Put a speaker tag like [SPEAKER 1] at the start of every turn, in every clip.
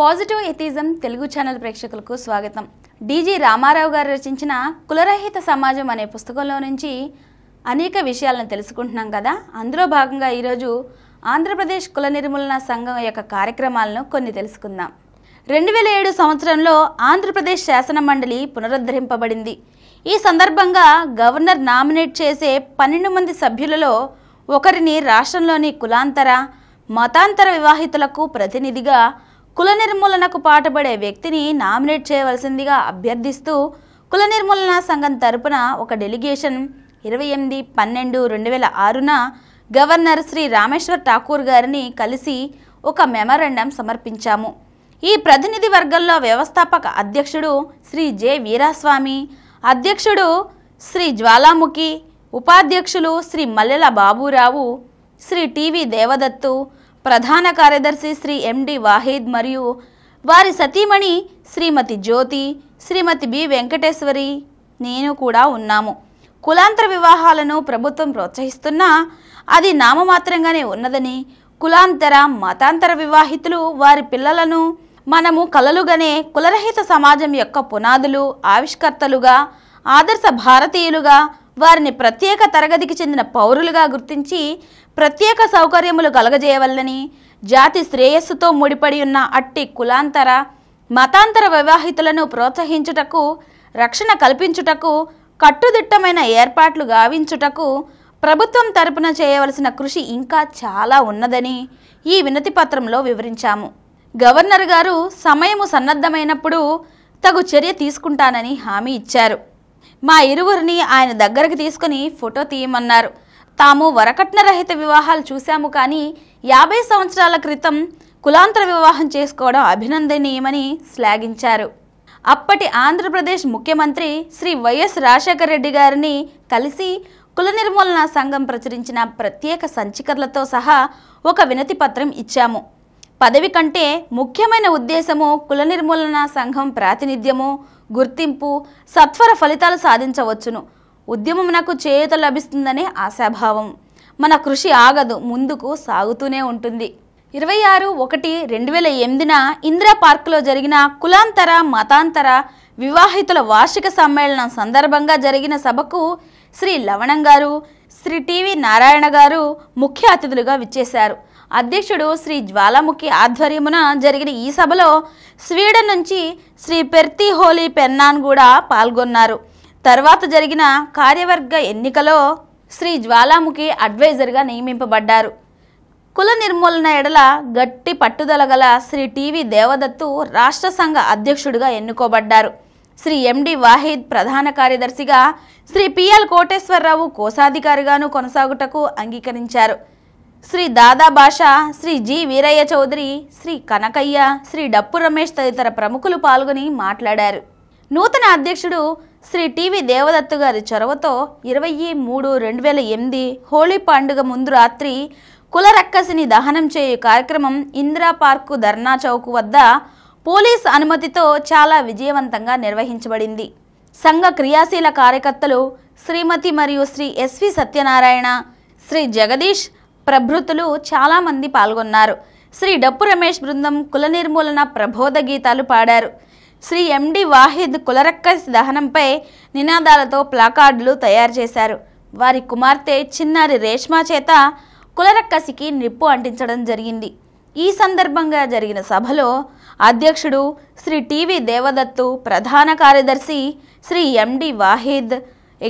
[SPEAKER 1] positive atheism Telugu channel ప్రేక్షకులకు స్వాగతం DG Ramarao గారు రచించిన కులరహిత సమాజం అనే పుస్తకంలో నుంచి అనేక విషయాలను తెలుసుకుంటున్నాం కదా అందులో భాగంగా ఈరోజు ఆంధ్రప్రదేశ్ కుల నిర్మూలన సంఘం యొక్క కార్యక్రమాలను కొన్ని తెలుసుకుందాం రెండు వేల ఏడు సంవత్సరంలో ఆంధ్రప్రదేశ్ శాసన మండలి పునరుద్ధరింపబడింది ఈ సందర్భంగా గవర్నర్ నామినేట్ చేసే పన్నెండు మంది సభ్యులలో ఒకరిని రాష్ట్రంలోని కులాంతర మతాంతర వివాహితులకు ప్రతినిధిగా కుల నిర్మూలనకు పాటుపడే వ్యక్తిని నామినేట్ చేయవలసిందిగా అభ్యర్థిస్తూ కుల నిర్మూలన సంఘం తరపున ఒక డెలిగేషన్ ఇరవై ఎనిమిది పన్నెండు రెండు వేల ఆరున గవర్నర్ శ్రీ రామేశ్వర్ ఠాకూర్ గారిని కలిసి ఒక మెమరండం సమర్పించాము ఈ ప్రతినిధి వర్గంలో వ్యవస్థాపక అధ్యక్షుడు శ్రీ జె వీరాస్వామి అధ్యక్షుడు శ్రీ జ్వాలాముఖి ఉపాధ్యక్షులు శ్రీ మల్లెల బాబురావు శ్రీ టివి దేవదత్తు ప్రధాన కార్యదర్శి శ్రీ ఎండి వాహీద్ మరియు వారి సతీమణి శ్రీమతి జ్యోతి శ్రీమతి బి వెంకటేశ్వరి నేను కూడా ఉన్నాము కులాంతర వివాహాలను ప్రభుత్వం ప్రోత్సహిస్తున్నా అది నామమాత్రంగానే ఉన్నదని కులాంతర మతాంతర వివాహితులు వారి పిల్లలను మనము కలలుగానే కులరహిత సమాజం యొక్క పునాదులు ఆవిష్కర్తలుగా ఆదర్శ భారతీయులుగా వారిని ప్రత్యేక తరగతికి చెందిన పౌరులుగా గుర్తించి ప్రత్యేక సౌకర్యములు కలగజేయవల్లని జాతి శ్రేయస్సుతో ముడిపడి ఉన్న అట్టి కులాంతర మతాంతర వివాహితులను ప్రోత్సహించుటకు రక్షణ కల్పించుటకు కట్టుదిట్టమైన ఏర్పాట్లు గావించుటకు ప్రభుత్వం తరపున చేయవలసిన కృషి ఇంకా చాలా ఉన్నదని ఈ వినతి పత్రంలో వివరించాము గవర్నర్ గారు సమయము సన్నద్ధమైనప్పుడు తగు చర్య తీసుకుంటానని హామీ ఇచ్చారు మా ఇరువురిని ఆయన దగ్గరకు తీసుకుని ఫోటో తీయమన్నారు తాము వరకట్న రహిత వివాహాలు చూశాము కానీ యాభై సంవత్సరాల క్రితం కులాంతర వివాహం చేసుకోవడం అభినందనీయమని శ్లాఘించారు అప్పటి ఆంధ్రప్రదేశ్ ముఖ్యమంత్రి శ్రీ వైఎస్ రాజశేఖర రెడ్డి గారిని కలిసి కుల నిర్మూలన సంఘం ప్రచురించిన ప్రత్యేక సంచికలతో సహా ఒక వినతి ఇచ్చాము పదవి కంటే ముఖ్యమైన ఉద్దేశము కుల నిర్మూలన సంఘం ప్రాతినిధ్యము గుర్తింపు సత్వర ఫలితాలు సాధించవచ్చును ఉద్యమం నాకు చేయూత లభిస్తుందనే ఆశాభావం మన కృషి ఆగదు ముందుకు సాగుతూనే ఉంటుంది ఇరవై ఆరు ఒకటి రెండు వేల ఎనిమిదిన ఇందిరా పార్కులో జరిగిన కులాంతర మతాంతర వివాహితుల వార్షిక సమ్మేళనం సందర్భంగా జరిగిన సభకు శ్రీ లవణం గారు శ్రీ టీవీ నారాయణ గారు ముఖ్య అతిథులుగా విచ్చేశారు అధ్యక్షుడు శ్రీ జ్వాలాముఖి ఆధ్వర్యమున జరిగిన ఈ సభలో స్వీడన్ నుంచి శ్రీ పెర్తి హోలీ పెన్నాన్ కూడా పాల్గొన్నారు తర్వాత జరిగిన కార్యవర్గ ఎన్నికలో శ్రీ జ్వాలాముఖి అడ్వైజర్గా నియమింపబడ్డారు కుల నిర్మూలన ఎడల గట్టి పట్టుదల గల శ్రీ టీవీ దేవదత్తు రాష్ట్ర సంఘ అధ్యక్షుడిగా ఎన్నుకోబడ్డారు శ్రీ ఎండి వాహిద్ ప్రధాన కార్యదర్శిగా శ్రీ పిఎల్ కోటేశ్వరరావు కోశాధికారిగాను కొనసాగుటకు అంగీకరించారు శ్రీ దాదాభాష శ్రీ జి వీరయ్య చౌదరి శ్రీ కనకయ్య శ్రీ డప్పు రమేష్ తదితర ప్రముఖులు పాల్గొని మాట్లాడారు నూతన అధ్యక్షుడు శ్రీ టీవీ దేవదత్తు గారి చొరవతో ఇరవై మూడు రెండు వేల ఎనిమిది హోళీ పండుగ ముందు రాత్రి కులరక్కసిని దహనం చేయు కార్యక్రమం ఇందిరా పార్కు ధర్నా చౌక్ వద్ద పోలీస్ అనుమతితో చాలా విజయవంతంగా నిర్వహించబడింది సంఘ క్రియాశీల కార్యకర్తలు శ్రీమతి మరియు శ్రీ ఎస్వి సత్యనారాయణ శ్రీ జగదీష్ ప్రభృతులు చాలామంది పాల్గొన్నారు శ్రీ డప్పు రమేష్ బృందం కుల నిర్మూలన ప్రబోధ గీతాలు పాడారు శ్రీ ఎండి వాహిద్ కులరక్క దహనంపై నినాదాలతో ప్లాకార్డులు తయారు చేశారు వారి కుమార్తె చిన్నారి రేష్మా చేత కులరక్కసికి నిప్పు అంటించడం జరిగింది ఈ సందర్భంగా జరిగిన సభలో అధ్యక్షుడు శ్రీ టీవీ దేవదత్తు ప్రధాన కార్యదర్శి Shri MD Wahid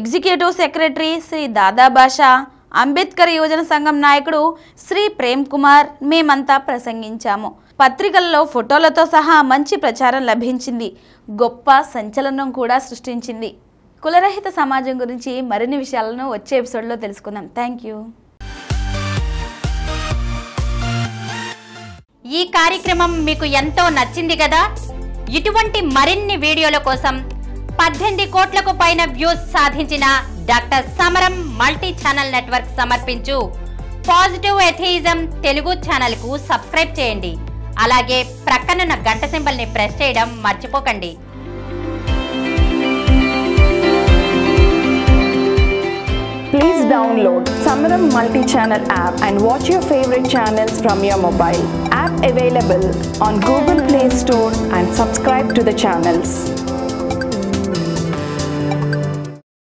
[SPEAKER 1] executive secretary Shri Dadabasha Ambedkar యువజన సంఘం నాయకుడు శ్రీ ప్రేమ్ కుమార్ మేమంతా ప్రసంగించాము పత్రికల్లో ఫోటోలతో సహా మంచి ప్రచారం లభించింది గొప్ప సంచలనం కూడా సృష్టించింది కులరహిత సమాజం గురించి మరిన్ని విషయాలను వచ్చే ఎపిసోడ్లో తెలుసుకుందాం థ్యాంక్ యూ ఈ కార్యక్రమం మీకు ఎంతో నచ్చింది కదా ఇటువంటి మరిన్ని వీడియోల కోసం పద్దెనిమిది కోట్లకు పైన వ్యూస్ సాధించిన doctor Samaram multi channel network సమర్పించు పాజిటివ్ ఎథిజం తెలుగు ఛానల్ కు సబ్స్క్రైబ్ చేయండి అలాగే ప్రక్కనున్న గంట సింబల్ ని ప్రెస్ చేయడం మర్చిపోకండి please download Samaram multi channel app and watch your favourite channels from your mobile app available on Google Play Store and subscribe to the channels